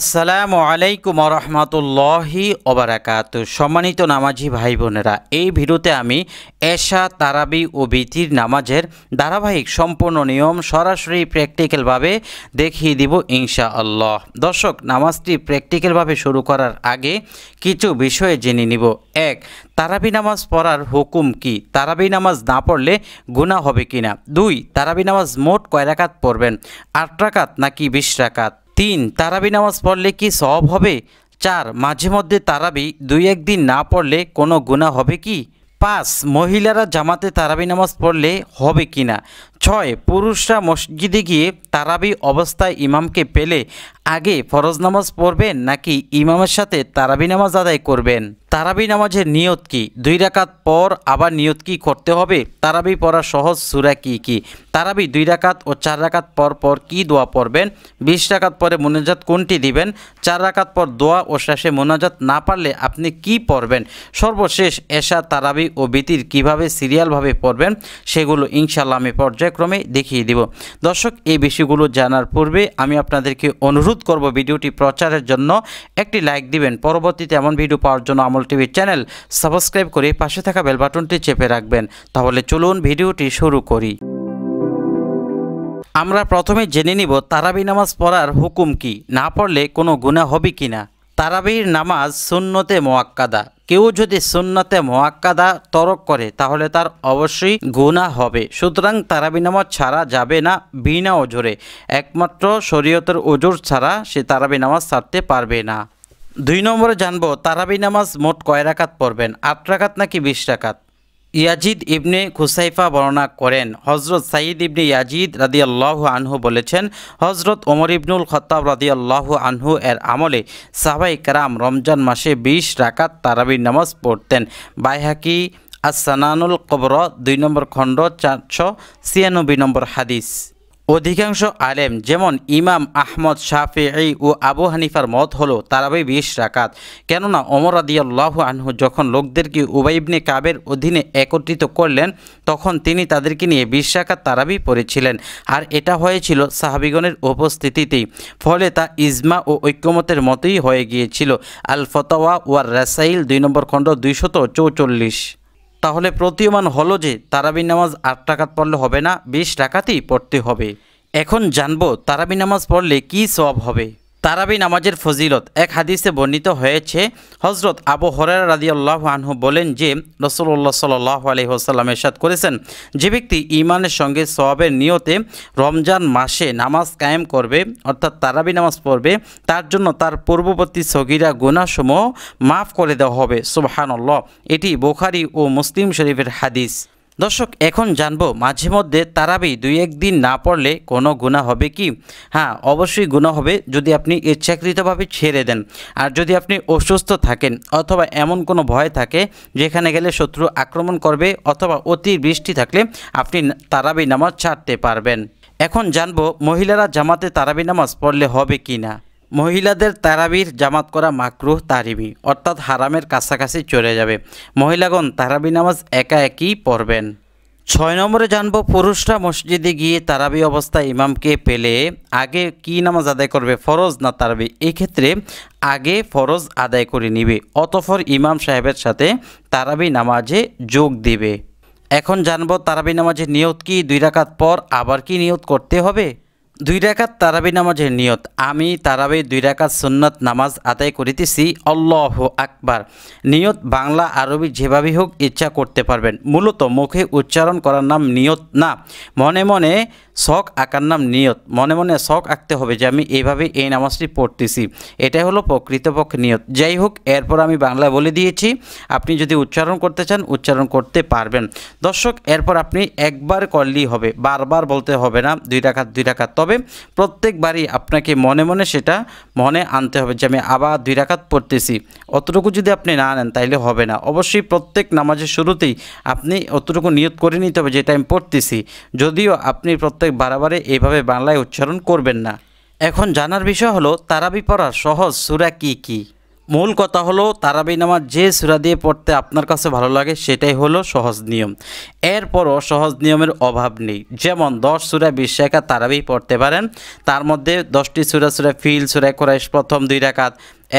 আসসালামু আলাইকুম রহমতুল্লাহি ওবরাকাত সম্মানিত নামাজি ভাই বোনেরা এই ভিডিওতে আমি এশা তারাবি ও বিতির নামাজের ধারাবাহিক সম্পূর্ণ নিয়ম সরাসরি প্র্যাকটিক্যালভাবে দেখিয়ে দিব ইনশা আল্লাহ দর্শক নামাজটি প্র্যাকটিক্যালভাবে শুরু করার আগে কিছু বিষয়ে জেনে নিব এক তারাবি নামাজ পড়ার হুকুম কি তারাবি নামাজ না পড়লে গুণা হবে কিনা দুই তারাবি নামাজ মোট কয় রাকাত পড়বেন আট রাকাত নাকি বিশ রাকাত তিন তারাবি নামাজ পড়লে কি সব হবে চার মাঝে মধ্যে তারাবি দুই একদিন না পড়লে কোনো গুণা হবে কি পাঁচ মহিলারা জামাতে তারাবি নামাজ পড়লে হবে কি না ছয় পুরুষরা মসজিদে গিয়ে তারাবি অবস্থায় ইমামকে পেলে আগে ফরজ নামাজ পড়বেন নাকি ইমামের সাথে তারাবি নামাজ আদায় করবেন তারাবি নামাজের নিয়ত কি দুই রাকাত পর আবার নিয়ত কি করতে হবে তারাবি পড়া সহজ সুরা কি কি তারাবি দুই রাকাত ও চার রাকাত পর পর কি দোয়া পড়বেন বিশ রাকাত পরে মোনাজাত কোনটি দিবেন চার রাকাত পর দোয়া ও শেষে মোনাজাত না পারলে আপনি কি পড়বেন সর্বশেষ এশা তারাবি ও বিতির কিভাবে সিরিয়ালভাবে পড়বেন সেগুলো ইনশাল্লাহ আমি পর্যায়ে পর্যায়ক্রমে দেখিয়ে দিব দর্শক এই বিষয়গুলো জানার পূর্বে আমি আপনাদেরকে অনুরোধ করব ভিডিওটি প্রচারের জন্য একটি লাইক দিবেন পরবর্তীতে এমন ভিডিও পাওয়ার জন্য আমল টিভির চ্যানেল সাবস্ক্রাইব করে পাশে থাকা বেল বাটনটি চেপে রাখবেন তাহলে চলুন ভিডিওটি শুরু করি আমরা প্রথমে জেনে নিব তারাবি নামাজ পড়ার হুকুম কি না পড়লে কোনো গুণা হবে কি না তারাবির নামাজ সুন্নতে মোয়াক্কাদা কেউ যদি সুন্নাতে মোয়াক্কাদা তরক করে তাহলে তার অবশ্যই গুণা হবে সুতরাং তারাবি নামাজ ছাড়া যাবে না বিনা ওজোরে একমাত্র শরীয়তের ওজোর ছাড়া সে তারাবি নামাজ ছাড়তে পারবে না দুই নম্বরে জানবো তারাবি নামাজ মোট কয় রাকাত পড়বেন আট রাকাত নাকি বিশ রাকাত ইয়াজিদ ইবনে খুসাইফা বর্ণনা করেন হজরত সাঈদ ইবনে ইয়াজিদ রাদি আল্লাহ আনহু বলেছেন হজরত ওমর ইবনুল খতাব রাদি আল্লাহ আনহু এর আমলে সাহাবাই কারাম রমজান মাসে বিশ রাকাত তারাবির নামাজ পড়তেন বাইহাকি আসানানুল কবর দুই নম্বর খণ্ড চারশো ছিয়ানব্বই নম্বর হাদিস অধিকাংশ আলেম যেমন ইমাম আহমদ শাফি ও আবু হানিফার মত হলো তারাবি বিশ রাকাত কেননা অমর আদিয়াল্লাহ আনহু যখন লোকদেরকে উবাইবনে কাবের অধীনে একত্রিত করলেন তখন তিনি তাদেরকে নিয়ে বিশ রাকাত তারাবি পড়েছিলেন আর এটা হয়েছিল সাহাবিগণের উপস্থিতিতেই ফলে তা ইজমা ও ঐক্যমতের মতোই হয়ে গিয়েছিল আল ফতোয়া ওয়ার রাসাইল দুই নম্বর খণ্ড দুইশত চৌচল্লিশ তাহলে প্রতীয়মান হলো যে তারাবি নামাজ আট টাকাত পড়লে হবে না বিশ টাকাতেই পড়তে হবে এখন জানবো তারাবি নামাজ পড়লে কি সব হবে তারাবি নামাজের ফজিলত এক হাদিসে বর্ণিত হয়েছে হজরত আবু হরের রাজি আল্লাহ আনহু বলেন যে রসুল্লাহ সাল্লাহ আলহিহসাল্লাম এরশাদ করেছেন যে ব্যক্তি ইমানের সঙ্গে সবাবের নিয়তে রমজান মাসে নামাজ কায়েম করবে অর্থাৎ তারাবি নামাজ পড়বে তার জন্য তার পূর্ববর্তী সগিরা গুণাসমূহ মাফ করে দেওয়া হবে সুবাহানল্লাহ এটি বোখারি ও মুসলিম শরীফের হাদিস দর্শক এখন জানবো মাঝে মধ্যে তারাবি দুই একদিন না পড়লে কোনো গুণা হবে কি হ্যাঁ অবশ্যই গুণা হবে যদি আপনি ইচ্ছাকৃতভাবে ছেড়ে দেন আর যদি আপনি অসুস্থ থাকেন অথবা এমন কোনো ভয় থাকে যেখানে গেলে শত্রু আক্রমণ করবে অথবা অতি বৃষ্টি থাকলে আপনি তারাবি নামাজ ছাড়তে পারবেন এখন জানবো মহিলারা জামাতে তারাবি নামাজ পড়লে হবে কি না মহিলাদের তারাবির জামাত করা মাকরুহ তারিমি অর্থাৎ হারামের কাছাকাছি চলে যাবে মহিলাগণ তারাবি নামাজ একা একই পড়বেন ছয় নম্বরে জানব পুরুষরা মসজিদে গিয়ে তারাবি অবস্থায় ইমামকে পেলে আগে কি নামাজ আদায় করবে ফরজ না তারাবি এক্ষেত্রে আগে ফরজ আদায় করে নিবে অতফর ইমাম সাহেবের সাথে তারাবি নামাজে যোগ দিবে এখন জানব তারাবি নামাজের নিয়ত কি দুই রাকাত পর আবার কি নিয়ত করতে হবে দুই রাকাত তারাবি নামাজের নিয়ত আমি তারাবি দুই রাকাত সুন্নত নামাজ আদায় করিতেছি অল্লাহ আকবার নিয়ত বাংলা আরবি যেভাবেই হোক ইচ্ছা করতে পারবেন মূলত মুখে উচ্চারণ করার নাম নিয়ত না মনে মনে শখ আঁকার নাম নিয়ত মনে মনে শখ আঁকতে হবে যে আমি এইভাবে এই নামাজটি পড়তেছি এটাই হলো প্রকৃতপক্ষে নিয়ত যাই হোক এরপর আমি বাংলা বলে দিয়েছি আপনি যদি উচ্চারণ করতে চান উচ্চারণ করতে পারবেন দর্শক এরপর আপনি একবার করলেই হবে বারবার বলতে হবে না দুই রাখাত দুই রাখাত তবে প্রত্যেকবারই আপনাকে মনে মনে সেটা মনে আনতে হবে যে আমি আবার দুই রাখাত পড়তেছি অতটুকু যদি আপনি না নেন তাইলে হবে না অবশ্যই প্রত্যেক নামাজের শুরুতেই আপনি অতটুকু নিয়ত করে নিতে হবে যেটা আমি পড়তেছি যদিও আপনি প্রত্যেক বারাবারে এভাবে বাংলায় উচ্চারণ করবেন না এখন জানার বিষয় হলো তারাবি পড়ার সহজ সুরা কি কী মূল কথা হলো তারাবি নামাজ যে সুরা দিয়ে পড়তে আপনার কাছে ভালো লাগে সেটাই হলো সহজ নিয়ম এরপরও সহজ নিয়মের অভাব নেই যেমন দশ সুরা বিশ একা তারাবি পড়তে পারেন তার মধ্যে দশটি সুরা সুরা ফিল সুরা কোরাইশ প্রথম দুই রাকাত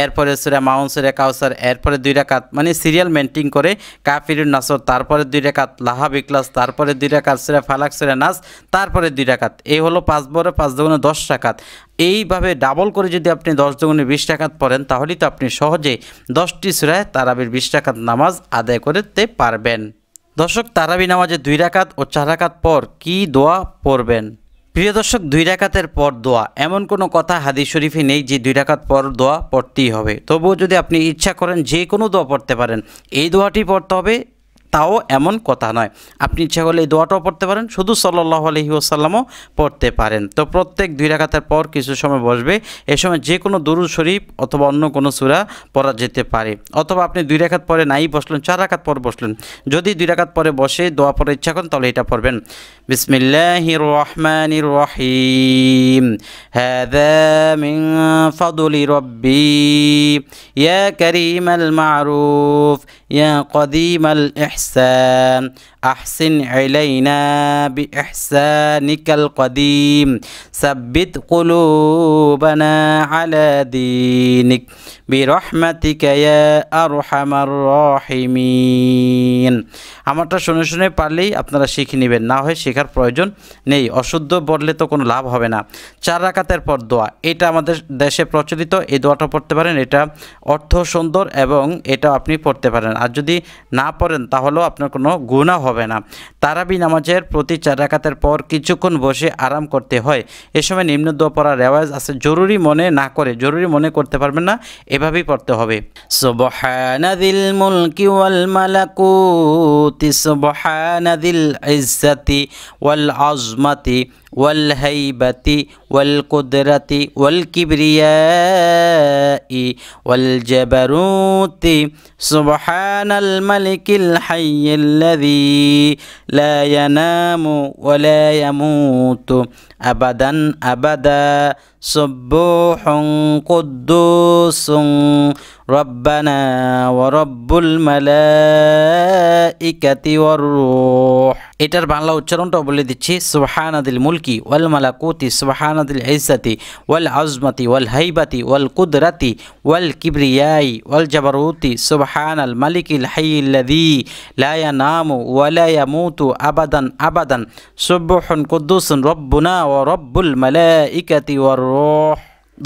এরপরে সুরা মাউন সুরা কাউসার এরপরে দুই রাকাত মানে সিরিয়াল মেনটেন করে কাফির নাসর তারপরে দুই রাকাত লাহাব ইকলাস তারপরে দুই রাকাত সুরা ফালাক সুরা নাস তারপরে দুই রাকাত এই হলো পাঁচ বড় পাঁচ দুগুণে দশ রাকাত এইভাবে ডাবল করে যদি আপনি দশ দুগুণে বিশ টাকাত পড়েন তাহলেই তো আপনি সহজে দশটি সুরায় তারাবির বিশ টাকাত নামাজ আদায় করতে পারবেন দর্শক তারাবি নামাজে দুই রাকাত ও চার রাকাত পর কি দোয়া পড়বেন প্রিয় দর্শক দুই রাকাতের পর দোয়া এমন কোনো কথা হাদিস শরীফে নেই যে দুই রাকাত পর দোয়া পড়তেই হবে তবুও যদি আপনি ইচ্ছা করেন যে কোনো দোয়া পড়তে পারেন এই দোয়াটি পড়তে হবে তাও এমন কথা নয় আপনি ইচ্ছা করলে এই দোয়াটাও পড়তে পারেন শুধু সাল্লাহ আলহি আসাল্লামও পড়তে পারেন তো প্রত্যেক দুই রাখাতের পর কিছু সময় বসবে এ সময় যে কোনো দুরু শরীফ অথবা অন্য কোনো সুরা পড়া যেতে পারে অথবা আপনি দুই রাখাত পরে নাই বসলেন চার রাখাত পর বসলেন যদি দুই রাখাত পরে বসে দোয়া পরে ইচ্ছা করেন তাহলে এটা পড়বেন বিসমিল্লাহ রহমান রহিম মিন ফাদুলি রব্বি ইয়া করিম আল মারুফ ইয়া কদিম আল الإحسان أحسن علينا بإحسانك القديم ثبت قلوبنا على دينك আমারটা শুনে শুনে পারলেই আপনারা শিখে নেবেন না হয় শেখার প্রয়োজন নেই অশুদ্ধ বললে তো কোনো লাভ হবে না চার রাকাতের পর দোয়া এটা আমাদের দেশে প্রচলিত এই দোয়াটা পড়তে পারেন এটা অর্থ সুন্দর এবং এটা আপনি পড়তে পারেন আর যদি না পড়েন তাহলেও আপনার কোনো গুণা হবে না তারাবি নামাজের প্রতি চার রাকাতের পর কিছুক্ষণ বসে আরাম করতে হয় এ সময় নিম্ন দোয়া পড়া রেওয়াজ আছে জরুরি মনে না করে জরুরি মনে করতে পারবেন না এভাবেই পড়তে হবে সুবহানাদিল মুলকি ওয়াল মালাকুতি সুবহানাদিল ইজ্জাতি ওয়াল আজমাতি والهيبة والقدرة والكبرياء والجبروت سبحان الملك الحي الذي لا ينام ولا يموت أبدا أبدا سبوح قدوس ربنا ورب الملائكة والروح এটার বাংলা উচ্চারণটা বলে দিচ্ছি সুবাহানাদিল মুলকি ওয়াল মালাকুতি সুবাহানাদিল ইজ্জাতি ওয়াল আজমতি ওয়াল হাইবাতি ওয়াল কুদরাতি ওয়াল কিবরিয়াই ওয়াল জাবারুতি মালিক মালিকিল হাইল্লাদি লায়া নামু ওয়ালায়া মুতু আবাদান আবাদান সুব্বহন কুদ্দুসন রব্বুনা ও রব্বুল মালাইকাতি ওয়া রহ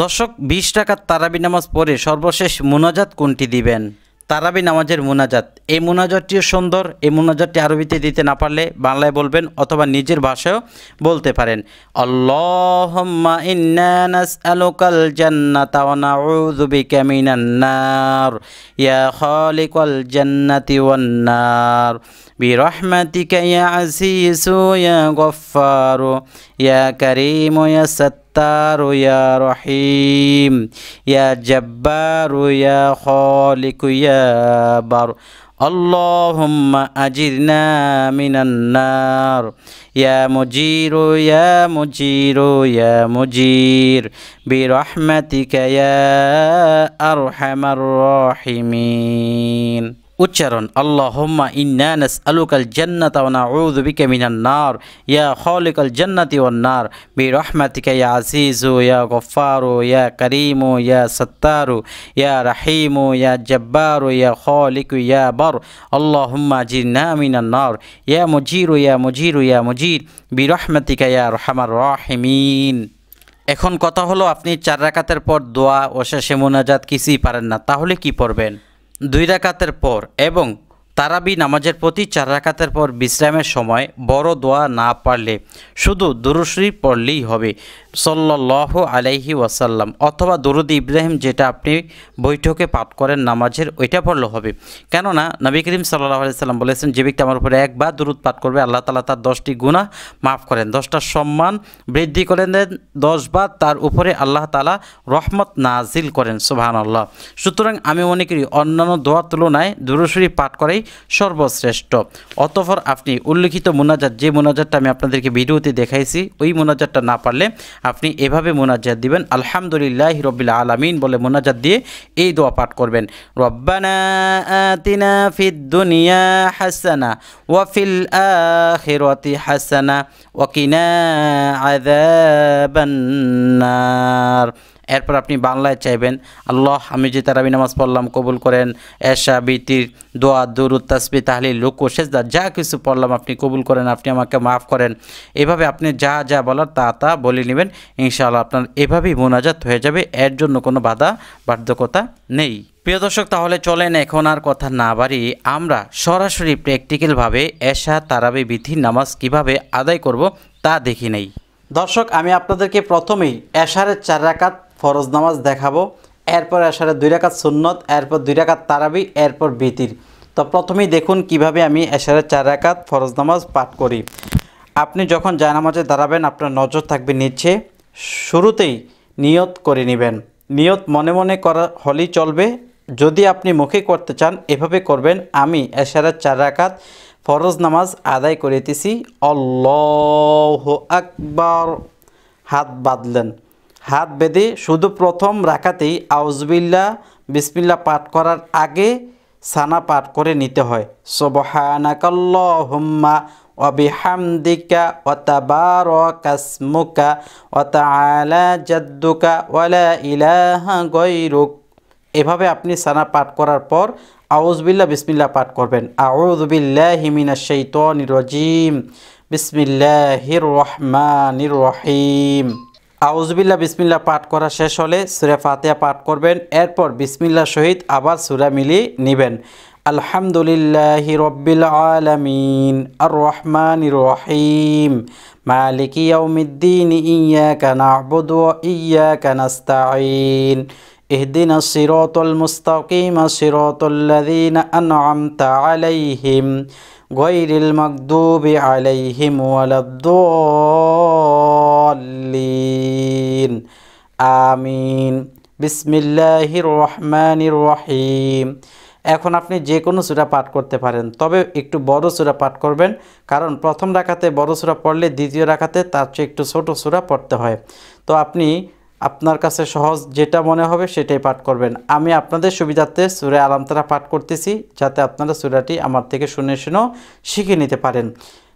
দর্শক বিশ টাকার তারাবি নামাজ পড়ে সর্বশেষ মোনাজাত কোনটি দিবেন তারাবি নামাজের মোনাজাত এই মোনাজাতটিও সুন্দর এই মোনাজাতটি আরবিতে দিতে না পারলে বাংলায় বলবেন অথবা নিজের ভাষায়ও বলতে পারেন আল্লাহম্মা নার ইয়া নার برحمتك يا عزيز يا غفار يا كريم يا ستار يا رحيم يا جبار يا خالق يا بر اللهم أجرنا من النار يا مجير يا مجير يا مجير برحمتك يا أرحم الراحمين উচ্চারণ আল্লাহম্মা ইন্না নাস আলুকাল জান্নাত ওয়া নাউযু নার ইয়া খালিকাল জান্নাতি ওয়ান নার বি রাহমাতিকা ইয়া আজিজু ইয়া গফারু ইয়া করিমু ইয়া সত্তারু ইয়া রহিমু ইয়া জব্বারু ইয়া খালিকু ইয়া বর আল্লাহম্মা জিন্না মিনার নার ইয়া মুজিরু ইয়া মুজিরু ইয়া মুজির বি রাহমাতিকা ইয়া রহমার রাহিমিন এখন কথা হলো আপনি চার রাকাতের পর দোয়া ও শেষে মোনাজাত কিছুই পারেন না তাহলে কি পড়বেন দুই রাকাতের পর এবং তারাবি নামাজের প্রতি চার রাখাতের পর বিশ্রামের সময় বড় দোয়া না পারলে শুধু দুরুশ্রী পড়লেই হবে সল্লাহ আলাইহি ওয়াসাল্লাম অথবা দুরুদ ইব্রাহিম যেটা আপনি বৈঠকে পাঠ করেন নামাজের ওইটা পড়লে হবে কেননা নবী করিম সাল্লাহ আলাইসাল্লাম বলেছেন যে ব্যক্তি আমার উপরে একবার দুরুদ পাঠ করবে আল্লাহ তালা তার দশটি গুণা মাফ করেন দশটা সম্মান বৃদ্ধি করেন দশবার তার উপরে আল্লাহ তালা রহমত নাজিল করেন সোহান আল্লাহ সুতরাং আমি মনে করি অন্যান্য দোয়ার তুলনায় দুরুশ্রী পাঠ করাই সর্বশ্রেষ্ঠ অতফর আপনি উল্লিখিত মোনাজাত যে মোনাজাতটা আমি আপনাদেরকে ভিডিওতে দেখাইছি ওই মোনাজাতটা না পারলে আপনি এভাবে মোনাজাত দিবেন আলহামদুলিল্লাহ রবিল আলমিন বলে মোনাজাত দিয়ে এই দোয়া পাঠ করবেন রব্বানা আতিনা দুনিয়া হাসানা ওয়াফিল আখিরাতি হাসানা ওয়াকিনা আযাবান্নার এরপর আপনি বাংলায় চাইবেন আল্লাহ আমি যে তারাবি নামাজ পড়লাম কবুল করেন এশা বিতির দোয়া দুরুদ তাসবি তাহলি লুকু সেজদা যা কিছু পড়লাম আপনি কবুল করেন আপনি আমাকে মাফ করেন এভাবে আপনি যা যা বলার তা তা বলে নেবেন ইনশাআল্লাহ আপনার এভাবেই মোনাজাত হয়ে যাবে এর জন্য কোনো বাধা বার্ধকতা নেই প্রিয় দর্শক তাহলে চলেন এখন আর কথা না বাড়ি আমরা সরাসরি প্র্যাকটিক্যালভাবে এশা তারাবি বিধির নামাজ কিভাবে আদায় করব তা দেখি নেই দর্শক আমি আপনাদেরকে প্রথমেই এশারের চার রাকাত ফরজ নামাজ দেখাবো এরপর এশারে দুই রাকাত সুন্নত এরপর দুই রাকাত তারাবি এরপর বিতির তো প্রথমেই দেখুন কিভাবে আমি এশারে চার রাকাত ফরজ নামাজ পাঠ করি আপনি যখন জায়নামাজে দাঁড়াবেন আপনার নজর থাকবে নিচ্ছে শুরুতেই নিয়ত করে নেবেন নিয়ত মনে মনে করা হলেই চলবে যদি আপনি মুখে করতে চান এভাবে করবেন আমি এশারের চার রাখাত ফরজ নামাজ আদায় করিতেছি অল্লাহ আকবার হাত বাঁধলেন হাত বেঁধে শুধু প্রথম রাখাতেই আউজবিল্লা বিসমিল্লা পাঠ করার আগে সানা পাঠ করে নিতে হয় সবহানাকাল্লাহুম্মা وبحمدك কাসমুকা অত আলা জাদ্দুকা ولا ইলাহা গৈরুক এভাবে আপনি সানা পাঠ করার পর আউজবিল্লা বিসমিল্লা পাঠ করবেন হিমিনা নিরজিম বিসমিল্লাহ বিসমিল্লাহির নির রহিম আউজবিল্লা বিসমিল্লা পাঠ করা শেষ হলে সুরা ফাতেহা পাঠ করবেন এরপর বিসমিল্লা সহিত আবার সুরা মিলি নেবেন আলহামদুলিল্লাহ রব্বিল আলমিন আর রহমান রহিম মালিক ইয়াউমিদ্দিন ইয়া নাবুদু ওয়া ইয়াকা নাস্তাঈন اهدنا الصراط المستقيم صراط الذين أنعمت عليهم غير المغضوب عليهم ولا الضالين আমিন الله الرحمن الرحيم এখন আপনি যে কোনো সুরা পাঠ করতে পারেন তবে একটু বড় সুরা পাঠ করবেন কারণ প্রথম রাখাতে বড় সুরা পড়লে দ্বিতীয় রাখাতে তার চেয়ে একটু ছোট সুরা পড়তে হয় তো আপনি আপনার কাছে সহজ যেটা মনে হবে সেটাই পাঠ করবেন আমি আপনাদের সুবিধার্থে সুরে আলামতারা পাঠ করতেছি যাতে আপনারা সুরাটি আমার থেকে শুনে শুনেও শিখে নিতে পারেন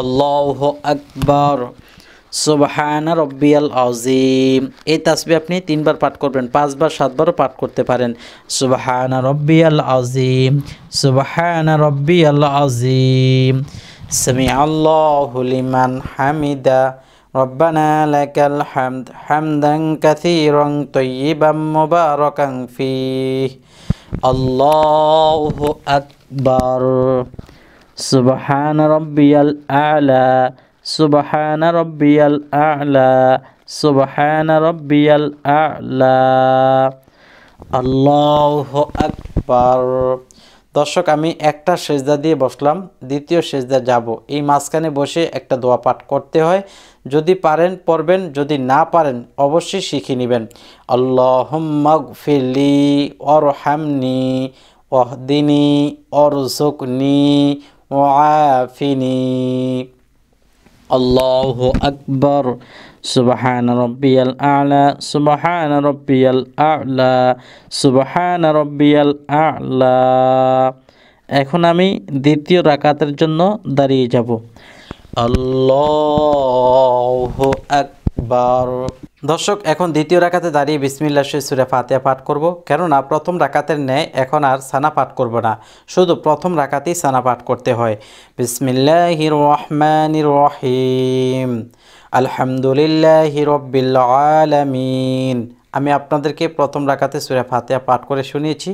আল্লাহ আকবর সুবহানা রব্বিয়াল আজিম এই তাসবি আপনি তিনবার পাঠ করবেন পাঁচবার সাতবারও পাঠ করতে পারেন সুবহানা রব্বিয়াল আজিম সুবহানা রব্বিয়াল আজিম সামি আল্লাহ হামিদা ربنا لك الحمد حمدا كثيرا طيبا مباركا فيه الله أكبر সুবহান রব্বিয়াল আলা সুবহান রব্বিয়াল আলা সুবহান রব্বিয়াল আলা আল্লাহ আকবার দর্শক আমি একটা সেজদা দিয়ে বসলাম দ্বিতীয় সেজদা যাব এই মাঝখানে বসে একটা দোয়া পাঠ করতে হয় যদি পারেন পড়বেন যদি না পারেন অবশ্যই শিখে নেবেন আল্লাহম্মগফিলি অরহামনি অহদিনী অরজকনি وعافني الله أكبر سبحان ربي الأعلى سبحان ربي الأعلى سبحان ربي الأعلى এখন আমি দ্বিতীয় রাকাতের জন্য দাঁড়িয়ে যাব আল্লাহ আকবার দর্শক এখন দ্বিতীয় রাকাতে দাঁড়িয়ে বিসমিল্লা শেষ সুরে ফাতিয়া পাঠ করব কেননা প্রথম রাকাতের ন্যায় এখন আর সানা পাঠ করব না শুধু প্রথম রাকাতেই সানা পাঠ করতে হয় বিসমিল্লাহ রহমান রহিম আলহামদুলিল্লাহ রব্বিল আলামিন আমি আপনাদেরকে প্রথম রাকাতে সুরে ফাতিয়া পাঠ করে শুনিয়েছি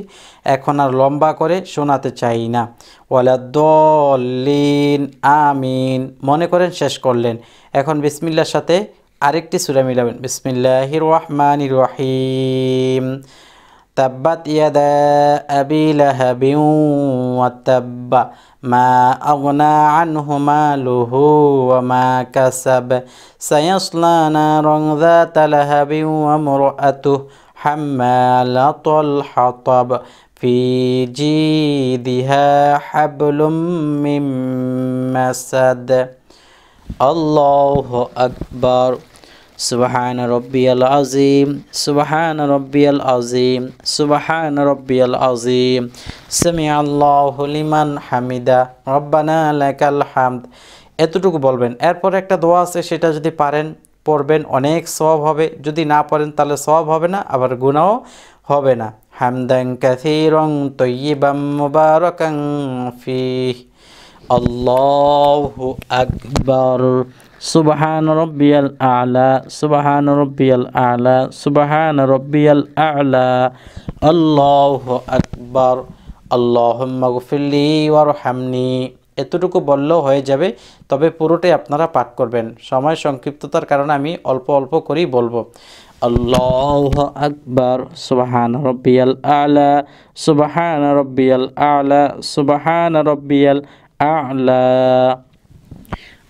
এখন আর লম্বা করে শোনাতে চাই না ওয়ালাদ্দলিন আমিন মনে করেন শেষ করলেন এখন বিসমিল্লার সাথে আরেকটি সুরা মিলাবেন বিসমিল্লাহির রহমানির রহিম تبت يدا أبي لهب وتب ما أغنى عنه ماله وما كسب سيصلى نارا ذات لهب وامرأته حمالة الحطب في جيدها حبل من مسد الله أكبر সুবাহান রব্বিয়াল আজিম সুবাহান রব্বিয়াল আজিম সুবাহান রব্বিয়াল আজিম সেমি আল্লাহ হলিমান হামিদা রব্বানা লেকাল হামদ এতটুকু বলবেন এরপর একটা দোয়া আছে সেটা যদি পারেন পড়বেন অনেক সব হবে যদি না পারেন তাহলে সব হবে না আবার গুণাও হবে না হামদান কাসীরং তৈবাম মুবারকাং ফি আল্লাহু আকবার সুবাহান রব্বিয়াল আলা সুবাহান রব্বিয়াল আলা সুবাহান রব্বিয়াল আলা আল্লাহ আকবর আল্লাহ মগফিল্লি ওয়ারহামনি এতটুকু বললেও হয়ে যাবে তবে পুরোটাই আপনারা পাঠ করবেন সময় সংক্ষিপ্ততার কারণে আমি অল্প অল্প করেই বলবো আল্লাহ আকবর সুবাহান রব্বিয়াল আলা সুবাহান রব্বিয়াল আলা সুবাহান রব্বিয়াল আলা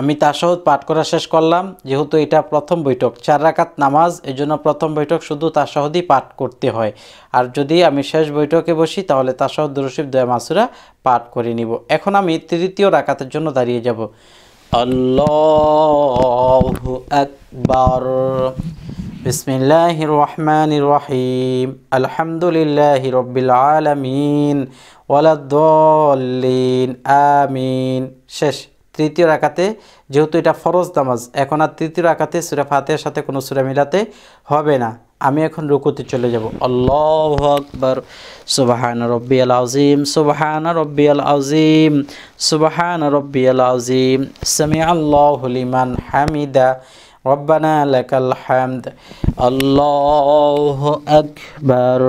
আমি তাসাহুদ পাঠ করা শেষ করলাম যেহেতু এটা প্রথম বৈঠক চার রাকাত নামাজ এই জন্য প্রথম বৈঠক শুধু তাসাহুদই পাঠ করতে হয় আর যদি আমি শেষ বৈঠকে বসি তাহলে তাসাহুদ দুরশিব দয়া মাসুরা পাঠ করে নিব এখন আমি তৃতীয় রাকাতের জন্য দাঁড়িয়ে যাব আল্লাহ আকবর বিসমিল্লাহ রহমান রহিম আলহামদুলিল্লাহ রব্বিল আলমিন ওয়ালাদ্দিন আমিন শেষ তৃতীয় রাখাতে যেহেতু এটা ফরজ নামাজ এখন আর তৃতীয় রাখাতে সুরা ফাতেহার সাথে কোনো সুরা মিলাতে হবে না আমি এখন রুকুতে চলে যাব আল্লাহ আকবর সুবাহান রব্বি আল আজিম সুবাহান রব্বি আল আজিম সুবাহান রব্বি আল আজিম সামি আল্লাহ হলিমান হামিদা রব্বানা লেকাল হামদ আল্লাহ আকবর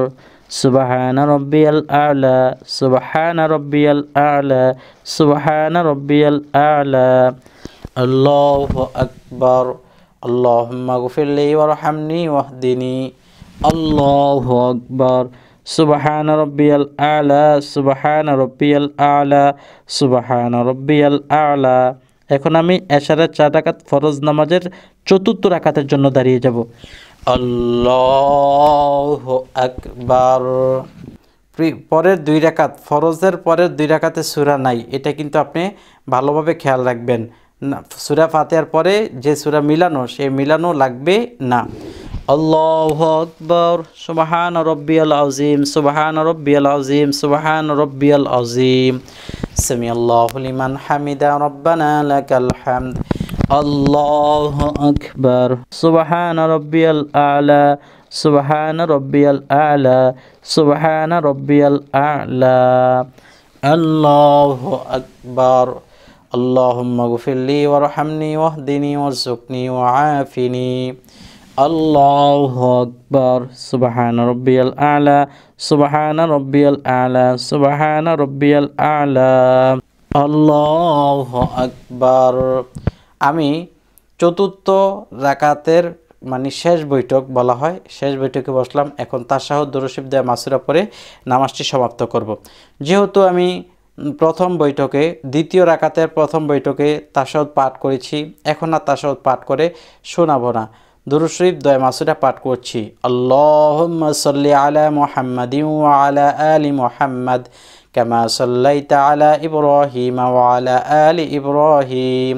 ربي الأعلى আলা ربي الأعلى আলা ربي রব্বিয়াল আলা أكبر اللهم اغفر لي ওয়ারহামনি واهدني الله أكبر سبحان ربي আলা سبحان ربي আলা سبحان ربي আলা এখন আমি এশারের চার রাকাত ফরজ নামাজের চতুর্থ রাকাতের জন্য দাঁড়িয়ে যাব আল্লাহ আকবার পরের দুই রেখাত ফরজের পরের দুই রেখাতে সুরা নাই এটা কিন্তু আপনি ভালোভাবে খেয়াল রাখবেন সুরা ফাতেয়ার পরে যে সুরা মিলানো সে মিলানো লাগবে না আল্লাহ আকবর সুবাহান রব্বিয়াল আজিম সুবাহান রব্বিয়াল আজিম সুবাহান রব্বিয়াল আজিম সামি আল্লাহ হামিদা রব্বানা লাকাল হামদ الله أكبر سبحان ربي الأعلى سبحان ربي الأعلى سبحان ربي الأعلى الله أكبر اللهم اغفر لي وارحمني واهدني وارزقني وعافني الله أكبر سبحان ربي الأعلى سبحان ربي الأعلى سبحان ربي الأعلى الله أكبر আমি চতুর্থ রাকাতের মানে শেষ বৈঠক বলা হয় শেষ বৈঠকে বসলাম এখন তাসাহ দুরশিব দেয়া মাসুরা পরে নামাজটি সমাপ্ত করব। যেহেতু আমি প্রথম বৈঠকে দ্বিতীয় রাকাতের প্রথম বৈঠকে তাসাউদ পাঠ করেছি এখন আর তাসাউদ পাঠ করে শোনাবো না দুরুশরীফ দয় মাসুরা পাঠ করছি আল্লাহ সাল্লাই আলা মোহাম্মদ আলা আলী ইব্রাহিম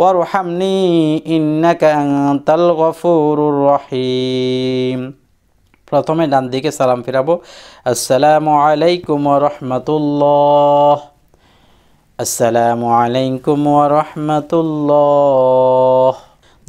ওয়ারহামনি ইন্নাকা আনতাল গফুরুর রহিম প্রথমে ডান দিকে সালাম ফিরাবো আসসালামু আলাইকুম রাহমাতুল্লাহ আসসালামু আলাইকুম রাহমাতুল্লাহ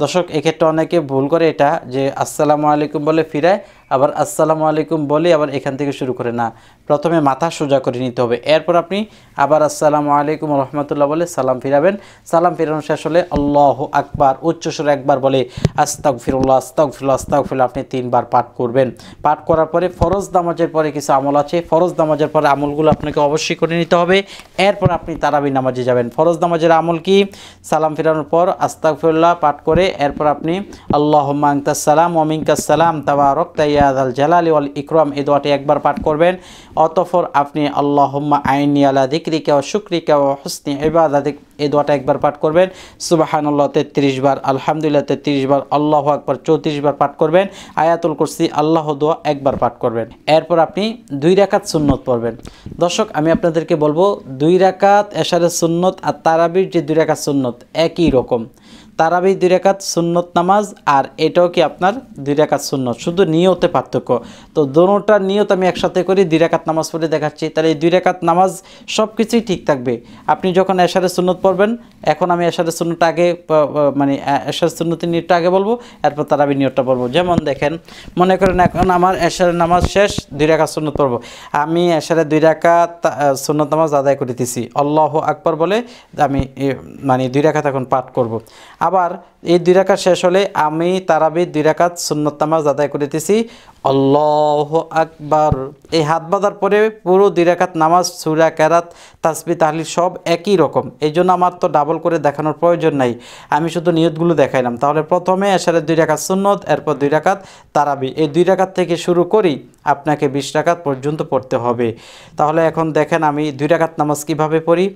দর্শক এক্ষেত্রে অনেকে ভুল করে এটা যে আসসালামু আলাইকুম বলে ফিরায় আবার আসসালামু আলাইকুম বলে আবার এখান থেকে শুরু করে না প্রথমে মাথা সোজা করে নিতে হবে এরপর আপনি আবার আসসালামু আলাইকুম রহমতুল্লাহ বলে সালাম ফিরাবেন সালাম ফেরানো শেষ হলে আল্লাহ আকবার উচ্চস্বরে একবার বলে আস্তাক ফিরুল্লাহ আস্তাক ফিরুল আস্তাক ফিরুল আপনি তিনবার পাঠ করবেন পাঠ করার পরে ফরজ নামাজের পরে কিছু আমল আছে ফরজ নামাজের পরে আমলগুলো আপনাকে অবশ্যই করে নিতে হবে এরপর আপনি তারাবি নামাজে যাবেন ফরজ নামাজের আমল কি সালাম ফেরানোর পর আস্তাক ফিরুল্লাহ পাঠ করে এরপর আপনি আল্লাহ মাংতাসালাম সালাম তাবা রক্তাই ইয়াদাল জালালি ওয়াল ইকরম এই দোয়াটি একবার পাঠ করবেন অতফর আপনি আল্লাহম্মা আইনি আলা দিকরিকা ও শুক্রিকা ও হুসনি ইবাদাদিক এই দোয়াটা একবার পাঠ করবেন সুবাহানুল্লাহ তেত্রিশ বার আলহামদুলিল্লাহ তেত্রিশ বার আল্লাহ একবার চৌত্রিশ বার পাঠ করবেন আয়াতুল কুরসি আল্লাহ দোয়া একবার পাঠ করবেন এরপর আপনি দুই রাকাত সুন্নত পড়বেন দর্শক আমি আপনাদেরকে বলবো দুই রাকাত এশারের সুন্নত আর তারাবির যে দুই রাকাত সুন্নত একই রকম তারাবি দুই রেখাত সুন্নত নামাজ আর এটাও কি আপনার দুই রেখাত সুন্নত শুধু নিয়তে পার্থক্য তো দোনোটা নিয়ত আমি একসাথে করি দুই রেখাত নামাজ পড়ে দেখাচ্ছি তাহলে এই দুই রেখাত নামাজ সব কিছুই ঠিক থাকবে আপনি যখন এশারে সুন্নত পড়বেন এখন আমি এশারে সুন্নত আগে মানে এশার সুন্নতি নিয়তটা আগে বলবো এরপর তারাবি নিয়তটা বলবো যেমন দেখেন মনে করেন এখন আমার এশারের নামাজ শেষ দুই রেখাত সুন্নত পড়বো আমি এশারে দুই রেখাত সুন্নত নামাজ আদায় করে দিছি আল্লাহ আকবর বলে আমি মানে দুই রেখাত এখন পাঠ করবো আবার এই দুই রাখা শেষ হলে আমি তারাবি দুই রাকাত সুন্নত নামাজ আদায় করিতেছি অল্লাহ আকবার এই হাত বাঁধার পরে পুরো দুই রাখাত নামাজ সুরা ক্যারাত তাসবি তাহলি সব একই রকম এই জন্য আমার তো ডাবল করে দেখানোর প্রয়োজন নাই আমি শুধু নিয়তগুলো দেখাইলাম তাহলে প্রথমে আসলে দুই রাকাত সুন্নত এরপর দুই রাখাত তারাবি এই দুই রাখাত থেকে শুরু করি আপনাকে বিশ রাখাত পর্যন্ত পড়তে হবে তাহলে এখন দেখেন আমি দুই রাখাত নামাজ কিভাবে পড়ি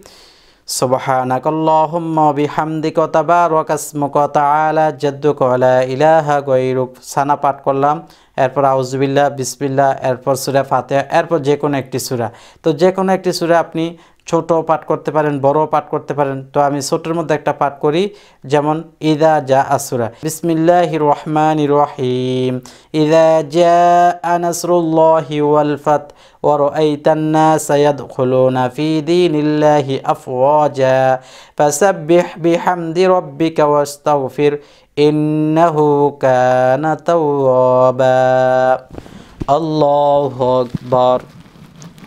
سبحانك اللهم وبحمدك تبارك اسمك تعالى جدك غيرك সানা পাঠ করলাম এরপর আউজবিল্লা বিসমিল্লা এরপর সুরা ফাতেহা এরপর যে কোনো একটি সুরা তো যে কোনো একটি সুরা আপনি ছোট পাঠ করতে পারেন বড় পাঠ করতে পারেন তো আমি ছোটোর মধ্যে একটা পাঠ করি যেমন ইদা জা আসুরা বিসমিল্লাহ রহমান রহিম ইদা যা আনাসরুল্লাহ ওয়াল ফাত ورأيت الناس يدخلون في دين الله أفواجا فسبح بحمد ربك واستغفر إنه كان توابا الله أكبر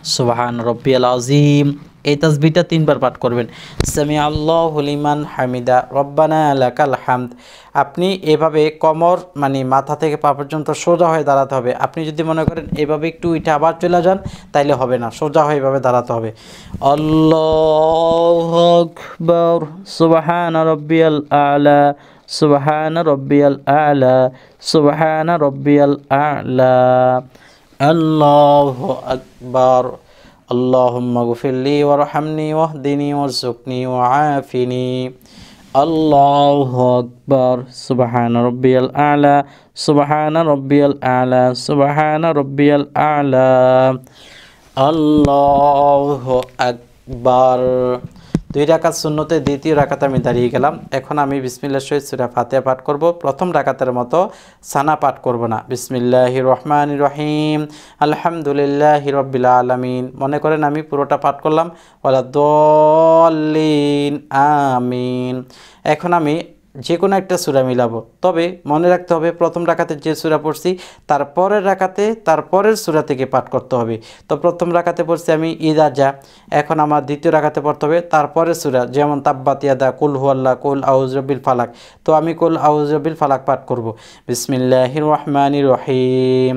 سبحان ربي العظيم এই তাজবিটা তিনবার পাঠ করবেন সামি আল্লাহ হুলিমান হামিদা রব্বানা আলাকাল হামদ আপনি এভাবে কমর মানে মাথা থেকে পা পর্যন্ত সোজা হয়ে দাঁড়াতে হবে আপনি যদি মনে করেন এভাবে একটু এটা আবার চলে যান তাইলে হবে না সোজা হয়ে এভাবে দাঁড়াতে হবে আল্লাহ সুবাহান রব্বিয়াল আলা সুবাহান রব্বিয়াল আলা সুবাহান রব্বিয়াল আলা আল্লাহ আকবর اللهم اغفر لي وارحمني واهدني وارزقني وعافني الله أكبر سبحان ربي الأعلى سبحان ربي الأعلى سبحان ربي الأعلى الله أكبر দুই রাকাত শূন্যতে দ্বিতীয় রাকাতে আমি দাঁড়িয়ে গেলাম এখন আমি বিসমিল্লা সহিত সুরা ফাতেহা পাঠ করব প্রথম রাকাতের মতো সানা পাঠ করব না বিসমিল্লাহ রহমান রহিম আলহামদুলিল্লাহ হিরবিল আলমিন মনে করেন আমি পুরোটা পাঠ করলাম ওলা দলিন আমিন এখন আমি যে কোনো একটা সুরা মিলাবো তবে মনে রাখতে হবে প্রথম রাখাতে যে সুরা পড়ছি তার পরের রাখাতে তার পরের সুরা থেকে পাঠ করতে হবে তো প্রথম রাখাতে পড়ছি আমি ঈদ আজা এখন আমার দ্বিতীয় রাখাতে পড়তে হবে তার পরের সুরা যেমন ইয়াদা কুল হুয়াল্লা কুল আউজ আউজরবিল ফালাক তো আমি কুল আউজ আউজরবিল ফালাক পাঠ করব বিসমিল্লাহ রহমানি রহিম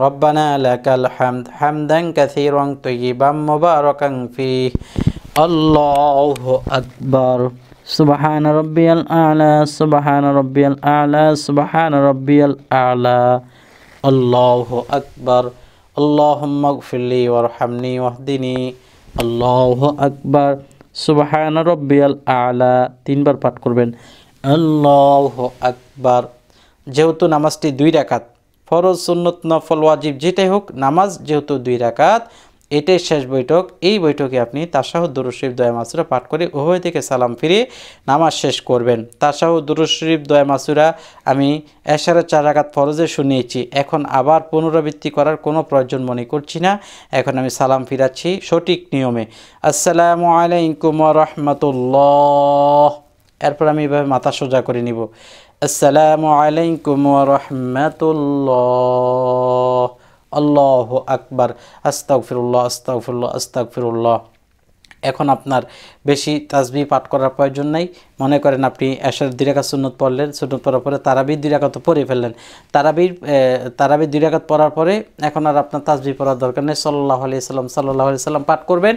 ربنا لك الحمد حمدا كثيرا طيبا مباركا فيه الله أكبر سبحان ربي الأعلى سبحان ربي الأعلى سبحان ربي الأعلى الله أكبر اللهم اغفر لي وارحمني واهدني الله أكبر سبحان ربي الأعلى তিনবার পাঠ করবেন أكبر আকবার যেহেতু নামাজটি দুই রাকাত ফরজ সুন্নত নফল ওয়াজিব যেটাই হোক নামাজ যেহেতু দুই রাকাত এটাই শেষ বৈঠক এই বৈঠকে আপনি তাসাহ দুরুশরীফ দয়া মাসুরা পাঠ করে উভয় থেকে সালাম ফিরে নামাজ শেষ করবেন তাসাহ দুরুশরীফ দয়া মাসুরা আমি এশারের চার আঘাত ফরজে শুনিয়েছি এখন আবার পুনরাবৃত্তি করার কোনো প্রয়োজন মনে করছি না এখন আমি সালাম ফিরাচ্ছি সঠিক নিয়মে আসসালামু আলাইকুম রহমতুল্লাহ এরপর আমি এভাবে মাথা সোজা করে নিব السلام عليكم ورحمة الله الله أكبر أستغفر الله أستغفر الله أستغفر الله এখন আপনার বেশি তাজবি পাঠ করার প্রয়োজন নাই মনে করেন আপনি এসার দিরাকাত সুন্নত পড়লেন সুন্নত পড়ার পরে তারাবির দিরাকাত পড়ে ফেললেন তারাবির তারাবির দিরাকাত পড়ার পরে এখন আর আপনার তাজবি পড়ার দরকার নেই সাল্লাহ আলি সাল্লাম সাল্লাহ আলি সাল্লাম পাঠ করবেন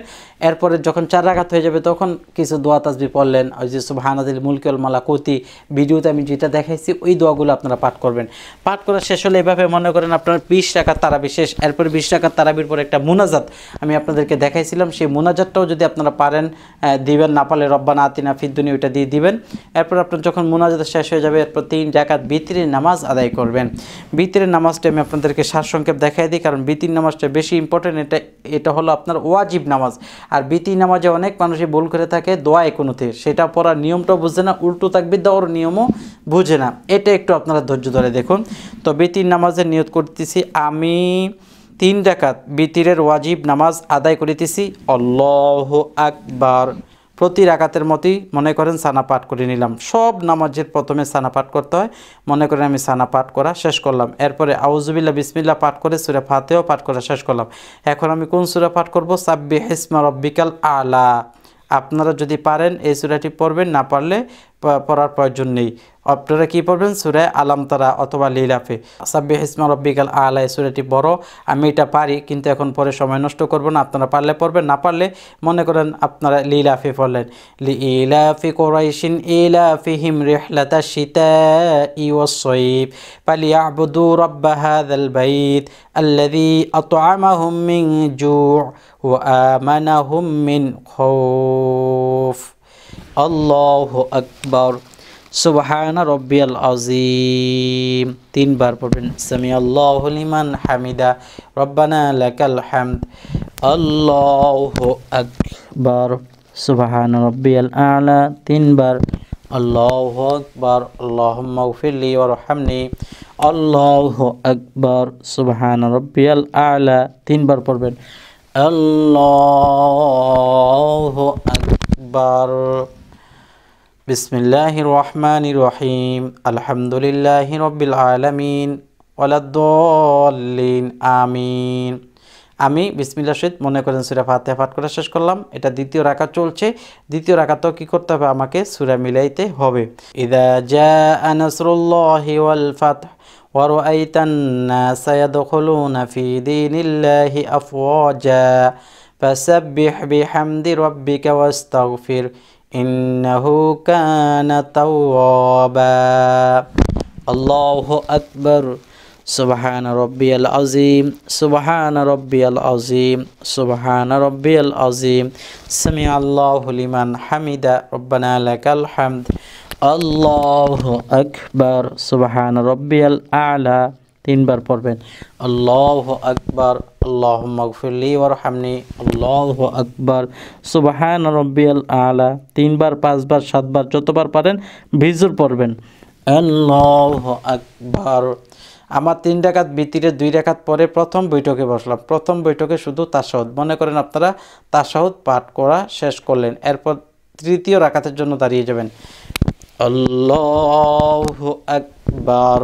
এরপরে যখন চার রাখাত হয়ে যাবে তখন কিছু দোয়া তাজবি পড়লেন ওই যে সুবাহানাদিল মুলকিউল মালাকুতি ভিডিওতে আমি যেটা দেখাইছি ওই দোয়াগুলো আপনারা পাঠ করবেন পাঠ করা শেষ হলে এভাবে মনে করেন আপনার বিশ টাকার তারাবি শেষ এরপরে বিশ টাকার তারাবির পরে একটা মোনাজাত আমি আপনাদেরকে দেখাইছিলাম সেই মোনাজাতটাও যদি আপনারা পারেন দিবেন না পারলে না আতিনা ফিদ্দুনি ওইটা দিয়ে দিবেন এরপর আপনার যখন মোনাজাত শেষ হয়ে যাবে এরপর তিন জায়গাত বিতরের নামাজ আদায় করবেন বিতরের নামাজটা আমি আপনাদেরকে সারসংক্ষেপ দেখাই দিই কারণ বিতির নামাজটা বেশি ইম্পর্টেন্ট এটা এটা হলো আপনার ওয়াজিব নামাজ আর বিতি নামাজে অনেক মানুষই ভুল করে থাকে দোয়া একুনোতে সেটা পড়ার নিয়মটাও বুঝে না উল্টো থাকবে দেওয়ার নিয়মও বুঝে না এটা একটু আপনারা ধৈর্য ধরে দেখুন তো বিতির নামাজের নিয়ত করতেছি আমি তিন ডাকাত বিতিরের ওয়াজিব নামাজ আদায় করিতেছি অল্লাহ আকবার প্রতি রাকাতের মতোই মনে করেন সানা পাঠ করে নিলাম সব নামাজের প্রথমে সানা পাঠ করতে হয় মনে করেন আমি সানা পাঠ করা শেষ করলাম এরপরে আউজুবিল্লা বিসমিল্লা পাঠ করে সুরে ফাতেও পাঠ করা শেষ করলাম এখন আমি কোন সুরা পাঠ করবো সাব্বি হিসমা রব্বিকাল আলা আপনারা যদি পারেন এই সুরাটি পড়বেন না পারলে পড়ার প্রয়োজন নেই আপনারা কী পড়বেন সুরে আলাম তারা অথবা লীলাফে সাব্বি হিসমা রব্বিকাল আলায় সুরেটি বড় আমি এটা পারি কিন্তু এখন পরে সময় নষ্ট করব না আপনারা পারলে পড়বেন না পারলে মনে করেন আপনারা লীলাফে পড়লেন ইলাফি কোরাইশিন ইলাফি হিম রেহলাতা সীতা ইউসইব পালি আবদু রব্বা হাদাল বাইত আল্লাযী আতআমাহুম মিন জু' ওয়া আমানাহুম মিন খাউফ الله أكبر سبحان ربي العظيم تين بار پڑھیں سمع الله لمن حمدا ربنا لك الحمد الله أكبر سبحان ربي الأعلى تين بار الله أكبر اللهم اغفر لي وارحمني الله أكبر سبحان ربي الأعلى تين بار پڑھیں الله أكبر বিসমিল্লাহ রহমান রহিম আলহামদুলিল্লাহ রব্বিল আলমিন ওলাদ্দিন আমিন আমি বিসমিল্লা শহীদ মনে করেন সুরা ফাতে পাঠ করা শেষ করলাম এটা দ্বিতীয় রাখা চলছে দ্বিতীয় তো কী করতে হবে আমাকে সুরা মিলাইতে হবে ইদা জা আনাসরুল্লাহি ওয়াল ফাতহ ওয়া الناس يدخلون في دين الله أفواجا فسبح بحمد ربك واستغفر إنه كان توابا الله أكبر سبحان ربي العظيم سبحان ربي العظيم سبحان ربي العظيم سمع الله لمن حمد ربنا لك الحمد الله أكبر سبحان ربي الأعلى তিনবার পড়বেন الله أكبر আল্লাহ মগফিল্লি ওরহামনি আল্লাহ আকবর সুবাহান রব্বিয়াল আলা তিনবার পাঁচবার সাতবার যতবার পারেন ভিজুর পড়বেন আল্লাহ আকবর আমার তিন ডাকাত বিতিরে দুই ডাকাত পরে প্রথম বৈঠকে বসলাম প্রথম বৈঠকে শুধু তাসাহদ মনে করেন আপনারা তাসাহদ পাঠ করা শেষ করলেন এরপর তৃতীয় রাকাতের জন্য দাঁড়িয়ে যাবেন আল্লাহ আকবার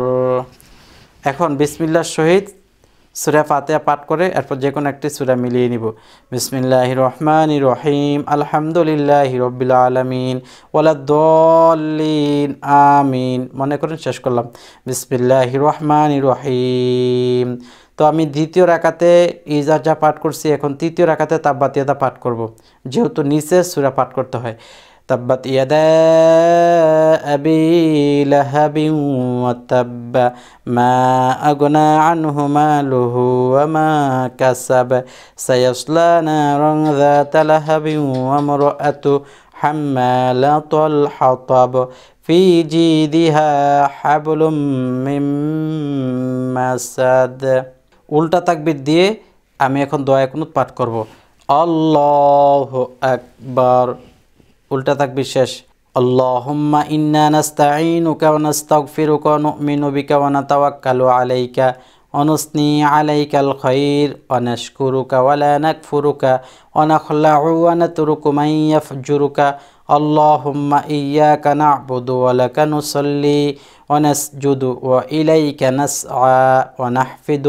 এখন বিসমিল্লার সহিত সুরা ফাতেহা পাঠ করে এরপর যে কোনো একটি সুরা মিলিয়ে নিব বিসমিল্লাহ রহমান রহিম আলহামদুলিল্লাহ রব্বিল আলমিন ওলাদ্দিন আমিন মনে করেন শেষ করলাম বিসমিল্লাহ রহমান রহিম তো আমি দ্বিতীয় রাখাতে ইজাজা পাঠ করছি এখন তৃতীয় রাখাতে তাব্বাতিয়াদা পাঠ করব যেহেতু নিচে সুরা পাঠ করতে হয় تبت يدا أبي لهب وتب ما أغنى عنه ماله وما كسب سيصلى نارا ذات لهب وامرأة حمالة الحطب في جيدها حبل من مسد উল্টা তাকবির দিয়ে আমি এখন দোয়া কুনুত পাঠ করব আল্লাহ আকবার উল্টা থাকবি শেষ اللهم إنا نستعينك ونستغفرك ونؤمن بك ونتوكل عليك ونثني عليك الخير ونشكرك ولا نكفرك ونخلع ونترك من يفجرك اللهم إياك نعبد ولك نصلي ونسجد وإليك نسعى ونحفد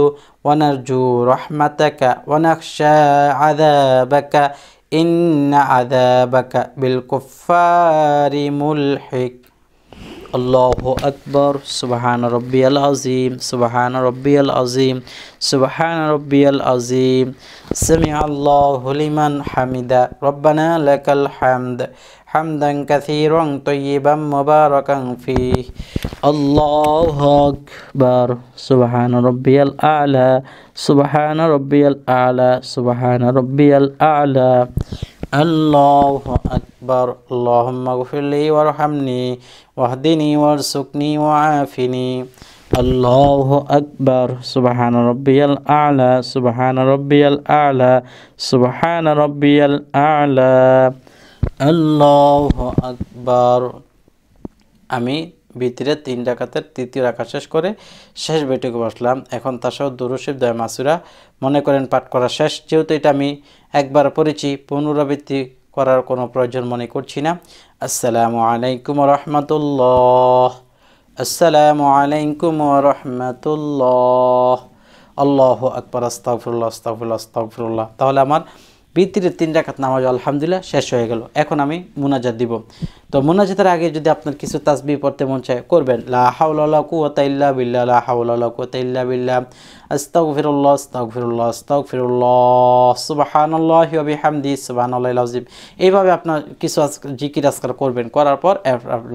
ونرجو رحمتك ونخشى عذابك إن عذابك بالكفار ملحق الله أكبر سبحان ربي العظيم سبحان ربي العظيم سبحان ربي العظيم سمع الله لمن حمد ربنا لك الحمد حمدا كثيرا طيبا مباركا فيه الله أكبر سبحان ربي الأعلى سبحان ربي الأعلى سبحان ربي الأعلى الله أكبر اللهم اغفر لي وارحمني واهدني وارزقني وعافني الله أكبر سبحان ربي الأعلى سبحان ربي الأعلى سبحان ربي الأعلى আল্লাহ আকবার আমি ভিতরে তিন ডাকাতের তৃতীয় রাখা শেষ করে শেষ বেটুকে বসলাম এখন সহ দুরুশিব দয় মাসুরা মনে করেন পাঠ করা শেষ যেহেতু এটা আমি একবার পড়েছি পুনরাবৃত্তি করার কোনো প্রয়োজন মনে করছি না আসসালামু আলাইকুম রহমতুল্লাহ আসসালামু আলাইকুম রহমতুল্লাহ আল্লাহ আকবর আস্তাফুল্লাহ আস্তাফুল্লাহ আস্তাফুল্লাহ তাহলে আমার বিতিরের তিন রাখাত নামাজ আলহামদুলিল্লাহ শেষ হয়ে গেল এখন আমি মোনাজাত দিব তো মোনাজাতের আগে যদি আপনার কিছু তাসবি পড়তে মন চায় করবেন লা হাউলা ইল্লা বিল্লা লা হাউলা ইল্লা বিল্লা আস্তাগফিরুল্লাহ আস্তাগফিরুল্লাহ আস্তাগফিরুল্লাহ সুবহানাল্লাহি ওয়া বিহামদি সুবহানাল্লাহিল আযীম এইভাবে আপনার কিছু জিকির আজকার করবেন করার পর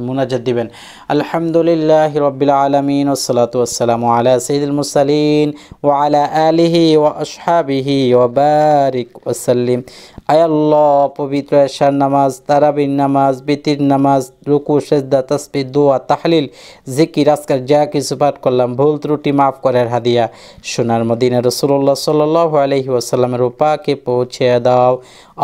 মুনাজাত দিবেন আলহামদুলিল্লাহি রাব্বিল আলামিন ওয়া সালাতু ওয়া সালামু আলা সাইয়্যিদিল মুরসালিন ওয়া আলা আলিহি ও আসহাবিহি ও বারিক ওয়া আয়াল্লাহ পবিত্র এশার নামাজ তারাবিন নামাজ বিতির নামাজ রুকু সেজদা তাসবিহ দোয়া তাহলিল জিকির আজকার যা কিছু পাঠ করলাম ভুল ত্রুটি মাফ করার হাদিয়া সোনার মদিনা রসুল্লাহ সাল্লাহ আলহি উপাকে পৌঁছে দাও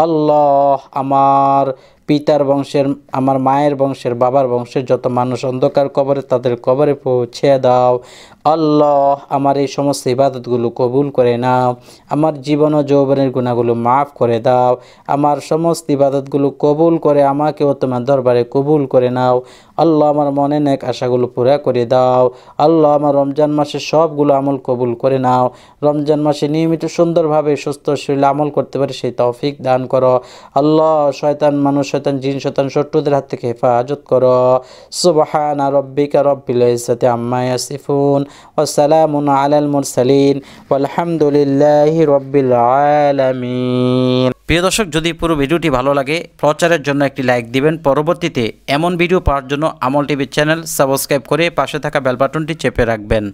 আল্লাহ আমার পিতার বংশের আমার মায়ের বংশের বাবার বংশের যত মানুষ অন্ধকার কবরে তাদের কবরে পৌঁছে দাও আল্লাহ আমার এই সমস্ত ইবাদতগুলো কবুল করে নাও আমার জীবন ও যৌবনের গুণাগুলো মাফ করে দাও আমার সমস্ত ইবাদতগুলো কবুল করে আমাকেও তোমার দরবারে কবুল করে নাও আল্লাহ আমার মনে নেক আশাগুলো পুরা করে দাও আল্লাহ আমার রমজান মাসে সবগুলো আমল কবুল করে নাও রমজান মাসে নিয়মিত সুন্দরভাবে সুস্থ শরীর আমল করতে পারে সেই তৌফিক দান করো আল্লাহ শয়তান মানুষ শতান জিন শতান শত্রুদের হাত থেকে হেফাজত কর সুবহান রব্বিকা রব্বিল ইজ্জতি আম্মা ইয়াসিফুন ওয়া সালামুন আলাল মুরসালিন আলহামদুলিল্লাহি রব্বিল আলামিন প্রিয় দর্শক যদি পুরো ভিডিওটি ভালো লাগে প্রচারের জন্য একটি লাইক দিবেন পরবর্তীতে এমন ভিডিও পাওয়ার জন্য আমল টিভি চ্যানেল সাবস্ক্রাইব করে পাশে থাকা বাটনটি চেপে রাখবেন